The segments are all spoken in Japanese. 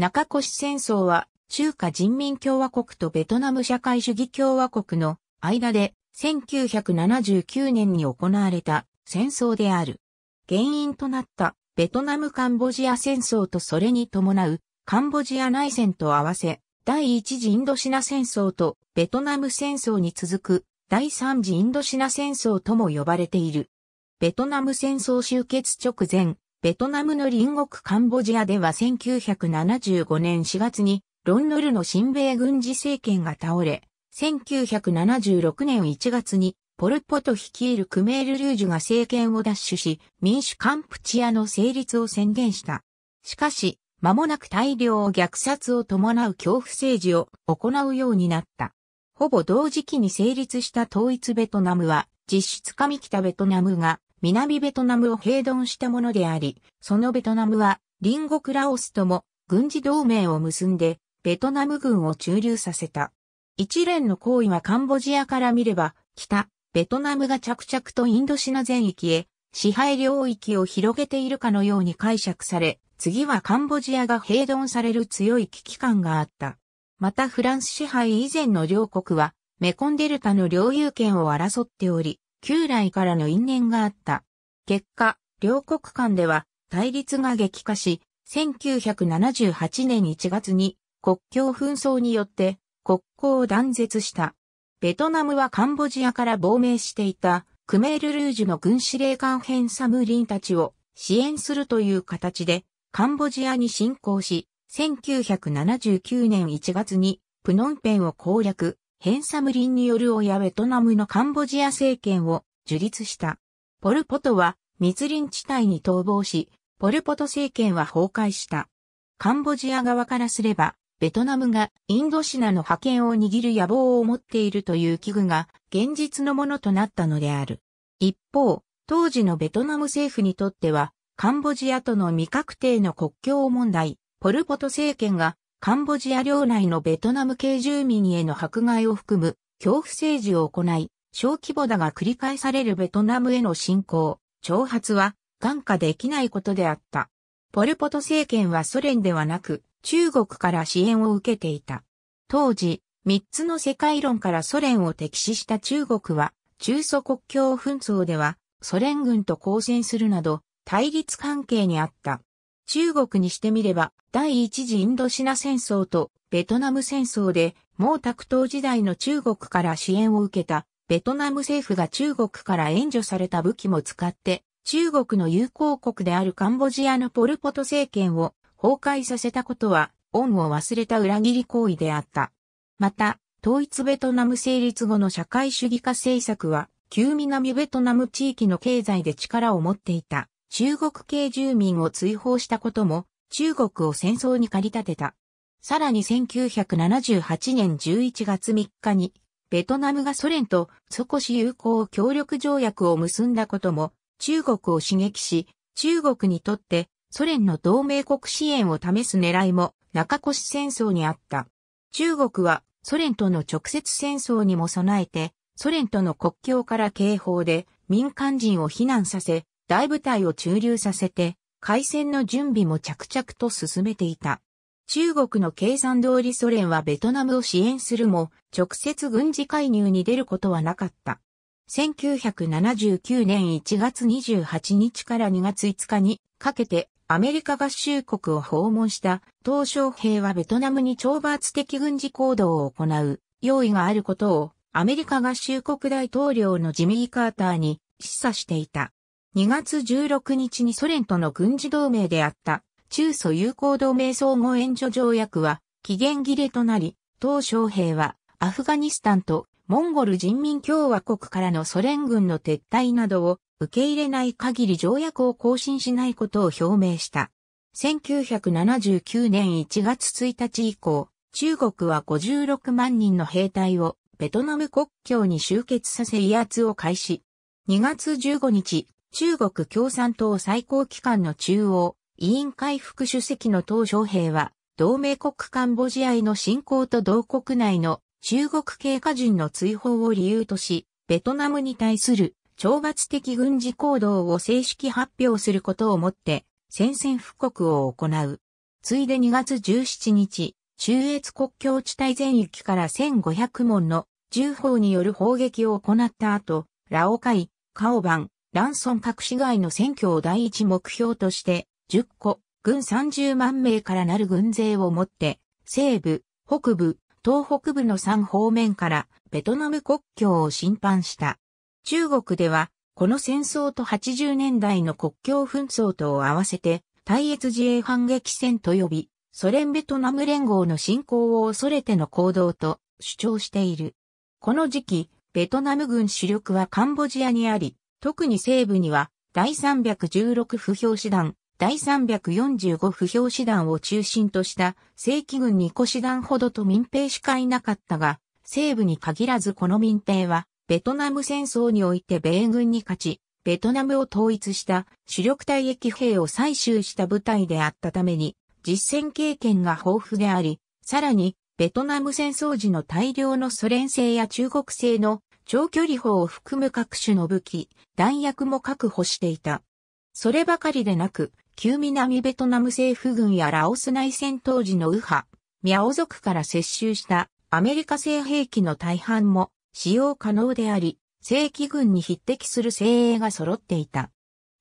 中越戦争は中華人民共和国とベトナム社会主義共和国の間で1979年に行われた戦争である。原因となったベトナムカンボジア戦争とそれに伴うカンボジア内戦と合わせ第一次インドシナ戦争とベトナム戦争に続く第三次インドシナ戦争とも呼ばれている。ベトナム戦争終結直前、ベトナムの隣国カンボジアでは1975年4月にロンノルの新米軍事政権が倒れ、1976年1月にポルポト率いるクメール・ルージュが政権を奪取し、民主カンプチアの成立を宣言した。しかし、間もなく大量虐殺を伴う恐怖政治を行うようになった。ほぼ同時期に成立した統一ベトナムは、実質上北ベトナムが南ベトナムを併存したものであり、そのベトナムは隣国ラオスとも軍事同盟を結んで、ベトナム軍を駐留させた。一連の行為はカンボジアから見れば、北、ベトナムが着々とインドシナ全域へ、支配領域を広げているかのように解釈され、次はカンボジアが併存される強い危機感があった。またフランス支配以前の両国は、メコンデルタの領有権を争っており、旧来からの因縁があった。結果、両国間では対立が激化し、1978年1月に国境紛争によって国交を断絶した。ベトナムはカンボジアから亡命していたクメール・ルージュの軍司令官編サムリンたちを支援するという形でカンボジアに侵攻し、1979年1月にプノンペンを攻略、ヘンサムリンによる親ベトナムのカンボジア政権を樹立した。ポルポトは密林地帯に逃亡し、ポルポト政権は崩壊した。カンボジア側からすれば、ベトナムがインドシナの覇権を握る野望を持っているという危惧が現実のものとなったのである。一方、当時のベトナム政府にとっては、カンボジアとの未確定の国境問題、ポルポト政権がカンボジア領内のベトナム系住民への迫害を含む恐怖政治を行い、小規模だが繰り返されるベトナムへの侵攻、挑発は眼下できないことであった。ポルポト政権はソ連ではなく中国から支援を受けていた。当時、三つの世界論からソ連を敵視した中国は、中ソ国境紛争ではソ連軍と交戦するなど対立関係にあった。中国にしてみれば、第一次インドシナ戦争とベトナム戦争で、毛沢東時代の中国から支援を受けた、ベトナム政府が中国から援助された武器も使って、中国の友好国であるカンボジアのポルポト政権を崩壊させたことは、恩を忘れた裏切り行為であった。また、統一ベトナム成立後の社会主義化政策は、旧南ベトナム地域の経済で力を持っていた。中国系住民を追放したことも、中国を戦争に駆り立てた。さらに1978年11月3日に、ベトナムがソ連とソコシ友好協力条約を結んだことも、中国を刺激し、中国にとってソ連の同盟国支援を試す狙いも中越戦争にあった。中国はソ連との直接戦争にも備えて、ソ連との国境から警報で民間人を避難させ、大部隊を駐留させて、海戦の準備も着々と進めていた。中国の計算通りソ連はベトナムを支援するも、直接軍事介入に出ることはなかった。1979年1月28日から2月5日にかけてアメリカ合衆国を訪問した東小平はベトナムに懲罰的軍事行動を行う用意があることをアメリカ合衆国大統領のジミー・カーターに示唆していた。2月16日にソ連との軍事同盟であった中ソ友好同盟相互援助条約は期限切れとなり、当将平はアフガニスタンとモンゴル人民共和国からのソ連軍の撤退などを受け入れない限り条約を更新しないことを表明した。1979年1月1日以降、中国は56万人の兵隊をベトナム国境に集結させ威圧を開始。2月15日、中国共産党最高機関の中央委員会副主席の鄧小平は、同盟国カンボジアへの侵攻と同国内の中国系華人の追放を理由とし、ベトナムに対する懲罰的軍事行動を正式発表することをもって、宣戦布告を行う。ついで2月17日、中越国境地帯全域から1500門の銃砲による砲撃を行った後、ラオカイ、カオバン、ランソン各市街の選挙を第一目標として、10個、軍30万名からなる軍勢を持って、西部、北部、東北部の3方面からベトナム国境を侵犯した。中国では、この戦争と80年代の国境紛争とを合わせて、対越自衛反撃戦と呼び、ソ連ベトナム連合の侵攻を恐れての行動と主張している。この時期、ベトナム軍主力はカンボジアにあり、特に西部には、第316不評師団、第345不評師団を中心とした正規軍2個師団ほどと民兵しかいなかったが、西部に限らずこの民兵は、ベトナム戦争において米軍に勝ち、ベトナムを統一した主力退役兵を採集した部隊であったために、実戦経験が豊富であり、さらに、ベトナム戦争時の大量のソ連製や中国製の長距離砲を含む各種の武器、弾薬も確保していた。そればかりでなく、旧南ベトナム政府軍やラオス内戦当時の右派、ミャオ族から接収したアメリカ製兵器の大半も使用可能であり、正規軍に匹敵する精鋭が揃っていた。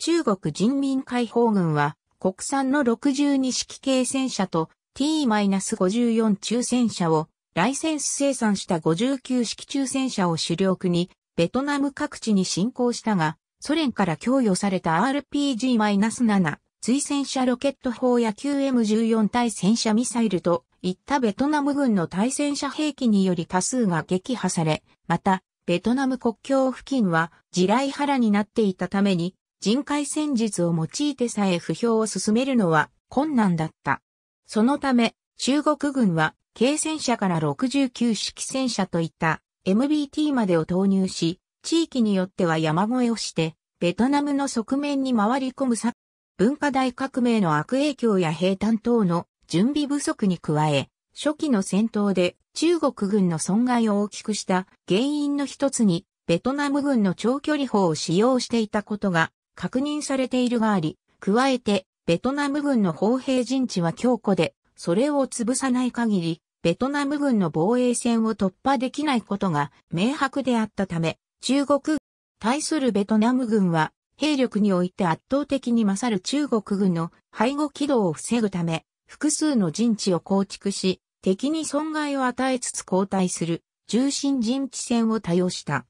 中国人民解放軍は国産の62式軽戦車と T-54 中戦車をライセンス生産した59式中戦車を主力に、ベトナム各地に進行したが、ソ連から供与された RPG-7 追戦車ロケット砲や q m 1 4対戦車ミサイルといったベトナム軍の対戦車兵器により多数が撃破され、また、ベトナム国境付近は地雷原になっていたために、人海戦術を用いてさえ不評を進めるのは困難だった。そのため、中国軍は、軽戦車から69式戦車といった MBT までを投入し、地域によっては山越えをして、ベトナムの側面に回り込む作、文化大革命の悪影響や兵站等の準備不足に加え、初期の戦闘で中国軍の損害を大きくした原因の一つに、ベトナム軍の長距離砲を使用していたことが確認されているがあり、加えて、ベトナム軍の砲兵陣地は強固で、それを潰さない限り、ベトナム軍の防衛線を突破できないことが明白であったため、中国対するベトナム軍は、兵力において圧倒的に勝る中国軍の背後軌道を防ぐため、複数の陣地を構築し、敵に損害を与えつつ後退する重心陣地戦を多用した。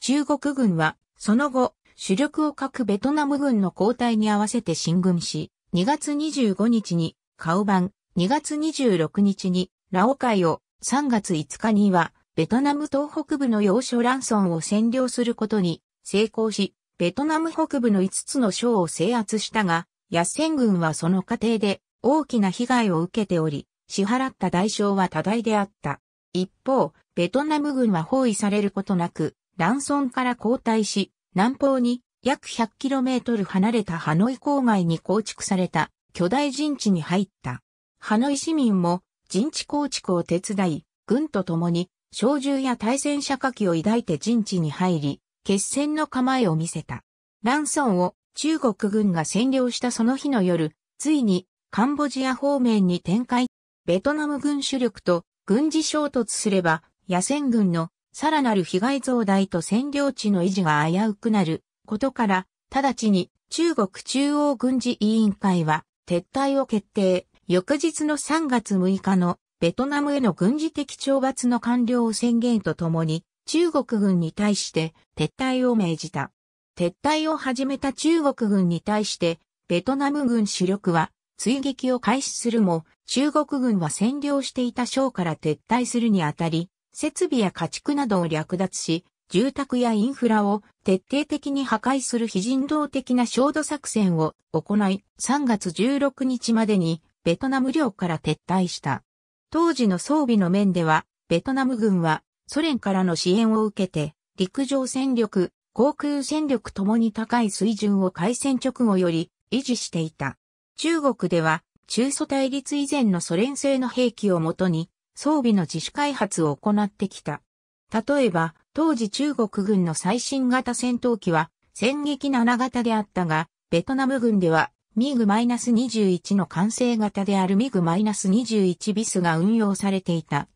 中国軍は、その後、主力を欠くベトナム軍の後退に合わせて進軍し、2月25日に、カオバン、2月26日にラオイを、3月5日には、ベトナム東北部の要所ランソンを占領することに成功し、ベトナム北部の5つの省を制圧したが、野戦軍はその過程で大きな被害を受けており、支払った代償は多大であった。一方、ベトナム軍は包囲されることなく、ランソンから後退し、南方に約 100km 離れたハノイ郊外に構築された巨大陣地に入った。ハノイ市民も陣地構築を手伝い、軍と共に小銃や対戦車火器を抱いて陣地に入り、決戦の構えを見せた。ランソンを中国軍が占領したその日の夜、ついにカンボジア方面に展開。ベトナム軍主力と軍事衝突すれば、野戦軍のさらなる被害増大と占領地の維持が危うくなることから、直ちに中国中央軍事委員会は撤退を決定。翌日の3月6日のベトナムへの軍事的懲罰の完了を宣言とともに、中国軍に対して撤退を命じた。撤退を始めた中国軍に対して、ベトナム軍主力は追撃を開始するも、中国軍は占領していた省から撤退するにあたり、設備や家畜などを略奪し、住宅やインフラを徹底的に破壊する非人道的な焦土作戦を行い、3月16日までにベトナム領から撤退した。当時の装備の面では、ベトナム軍はソ連からの支援を受けて、陸上戦力、航空戦力ともに高い水準を開戦直後より維持していた。中国では、中ソ対立以前のソ連製の兵器をもとに、装備の自主開発を行ってきた。例えば、当時中国軍の最新型戦闘機は、戦撃7型であったが、ベトナム軍ではミグ -21 の完成型であるミグ -21 ビスが運用されていた。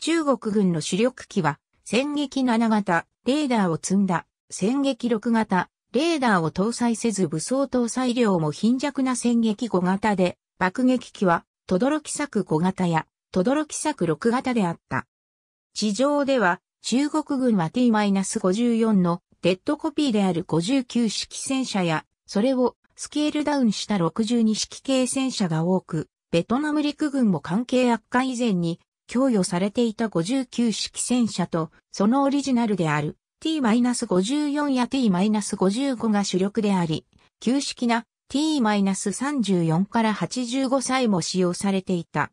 中国軍の主力機は、戦撃7型、レーダーを積んだ、戦撃6型、レーダーを搭載せず武装搭載量も貧弱な戦撃5型で、爆撃機は、とどろき作5型や、とどろき作6型であった。地上では、中国軍は T-54 のデッドコピーである59式戦車や、それをスケールダウンした62式系戦車が多く、ベトナム陸軍も関係悪化以前に供与されていた59式戦車と、そのオリジナルである T-54 や T-55 が主力であり、旧式な T-34 から85歳も使用されていた。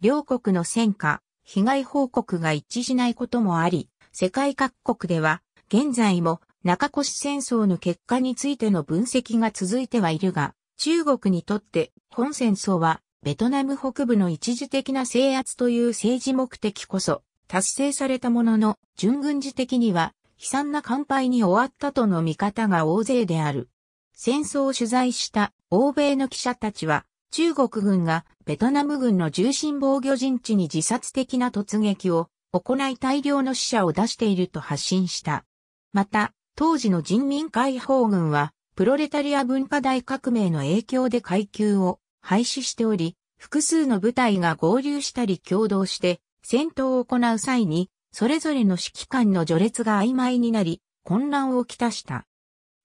両国の戦火、被害報告が一致しないこともあり、世界各国では、現在も中越戦争の結果についての分析が続いてはいるが、中国にとって本戦争はベトナム北部の一時的な制圧という政治目的こそ達成されたものの、準軍事的には悲惨な乾杯に終わったとの見方が大勢である。戦争を取材した欧米の記者たちは、中国軍がベトナム軍の重心防御陣地に自殺的な突撃を行い大量の死者を出していると発信した。また、当時の人民解放軍は、プロレタリア文化大革命の影響で階級を廃止しており、複数の部隊が合流したり共同して戦闘を行う際に、それぞれの指揮官の序列が曖昧になり、混乱をきたした。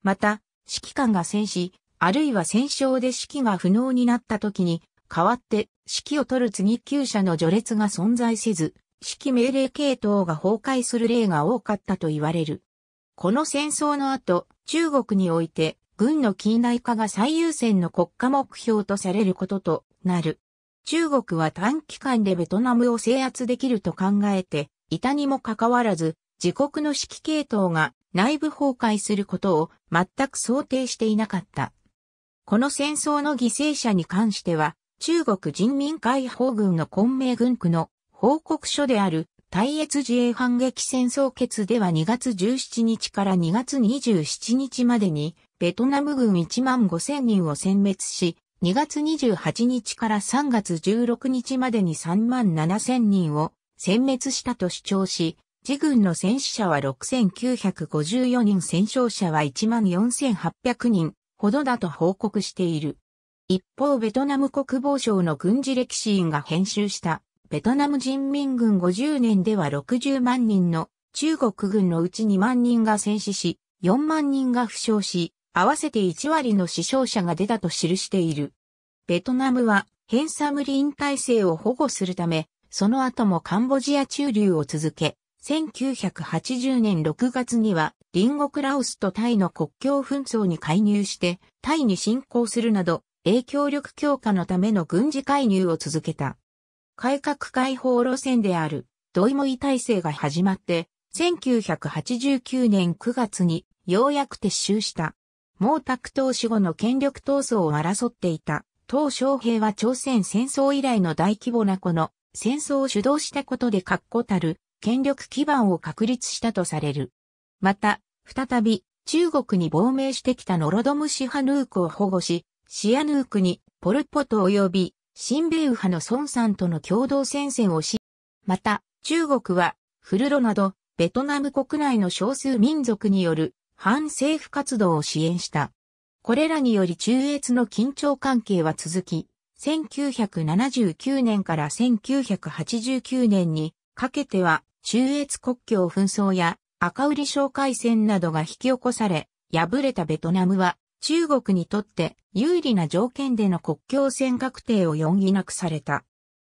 また、指揮官が戦死、あるいは戦勝で指揮が不能になった時に、代わって指揮を取る次級者の序列が存在せず、指揮命令系統が崩壊する例が多かったと言われる。この戦争の後、中国において、軍の近代化が最優先の国家目標とされることとなる。中国は短期間でベトナムを制圧できると考えて、いたにもかかわらず、自国の指揮系統が内部崩壊することを全く想定していなかった。この戦争の犠牲者に関しては、中国人民解放軍の混迷軍区の報告書である大越自衛反撃戦争決では2月17日から2月27日までに、ベトナム軍1万5000人を殲滅し、2月28日から3月16日までに3万7000人を殲滅したと主張し、自軍の戦死者は6954人戦勝者は14800人ほどだと報告している。一方ベトナム国防省の軍事歴史院が編集したベトナム人民軍50年では60万人の中国軍のうち2万人が戦死し、4万人が負傷し、合わせて1割の死傷者が出たと記している。ベトナムは、サムリン体制を保護するため、その後もカンボジア駐留を続け、1980年6月には、隣国ラオスとタイの国境紛争に介入して、タイに侵攻するなど、影響力強化のための軍事介入を続けた。改革開放路線であるドイモイ体制が始まって、1989年9月にようやく撤収した。毛沢東死後の権力闘争を争っていた、東小平は朝鮮戦争以来の大規模なこの戦争を主導したことで確固たる権力基盤を確立したとされる。また、再び中国に亡命してきたノロドムシハヌークを保護し、シアヌークにポルポト及び新米右派の孫さんとの共同戦線をし、また、中国は、フルロなど、ベトナム国内の少数民族による反政府活動を支援した。これらにより中越の緊張関係は続き、1979年から1989年にかけては中越国境紛争や赤売り紹介戦などが引き起こされ、敗れたベトナムは中国にとって有利な条件での国境線確定を容疑なくされた。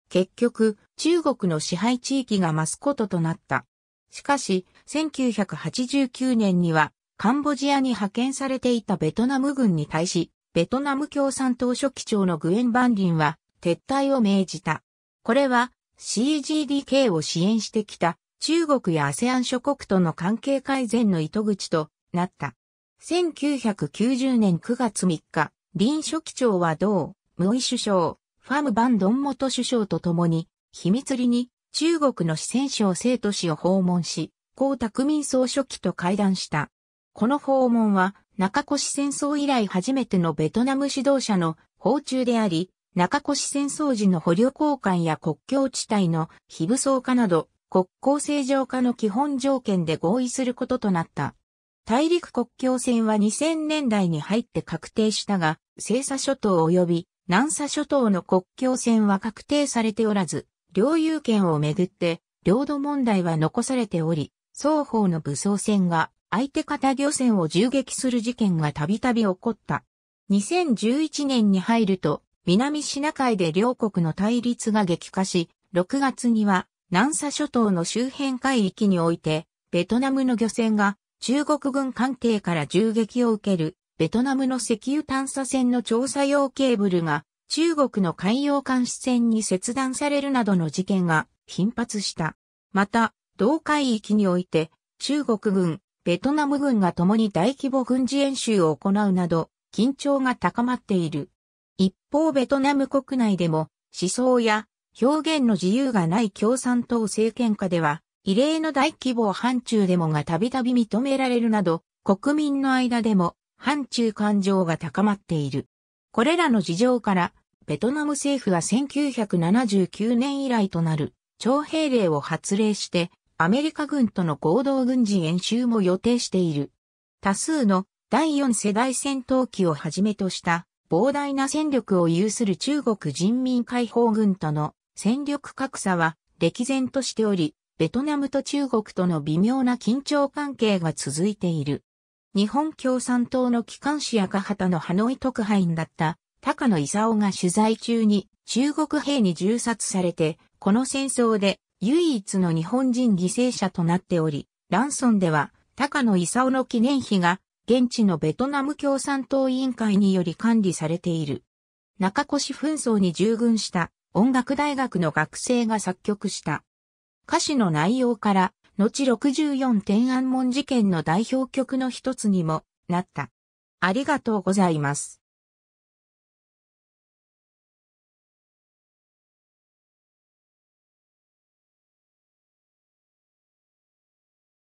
結局、中国の支配地域が増すこととなった。しかし、1989年には、カンボジアに派遣されていたベトナム軍に対し、ベトナム共産党書記長のグエン・バンリンは、撤退を命じた。これは、CGDK を支援してきた中国や ASEAN 諸国との関係改善の糸口となった。1990年9月3日、林書記長は同、無意首相、ファム・バン・ドン元首相と共に、秘密裏に中国の四川省生都市を訪問し、江沢民総書記と会談した。この訪問は、中越戦争以来初めてのベトナム指導者の訪中であり、中越戦争時の捕虜交換や国境地帯の非武装化など、国交正常化の基本条件で合意することとなった。大陸国境線は2000年代に入って確定したが、西沙諸島及び南沙諸島の国境線は確定されておらず、領有権をめぐって領土問題は残されており、双方の武装船が相手方漁船を銃撃する事件がたびたび起こった。2011年に入ると、南シナ海で両国の対立が激化し、6月には南沙諸島の周辺海域において、ベトナムの漁船が中国軍艦艇から銃撃を受けるベトナムの石油探査船の調査用ケーブルが中国の海洋監視船に切断されるなどの事件が頻発した。また、同海域において中国軍、ベトナム軍が共に大規模軍事演習を行うなど緊張が高まっている。一方ベトナム国内でも思想や表現の自由がない共産党政権下では異例の大規模反中デモがたびたび認められるなど、国民の間でも反中感情が高まっている。これらの事情から、ベトナム政府は1979年以来となる徴兵令を発令して、アメリカ軍との合同軍事演習も予定している。多数の第4世代戦闘機をはじめとした膨大な戦力を有する中国人民解放軍との戦力格差は歴然としており、ベトナムと中国との微妙な緊張関係が続いている。日本共産党の機関紙赤旗のハノイ特派員だった高野勲が取材中に中国兵に銃殺されて、この戦争で唯一の日本人犠牲者となっており、ランソンでは高野勲の記念碑が現地のベトナム共産党委員会により管理されている。中越紛争に従軍した音楽大学の学生が作曲した歌詞の内容から、後64天安門事件の代表曲の一つにもなった。ありがとうございます。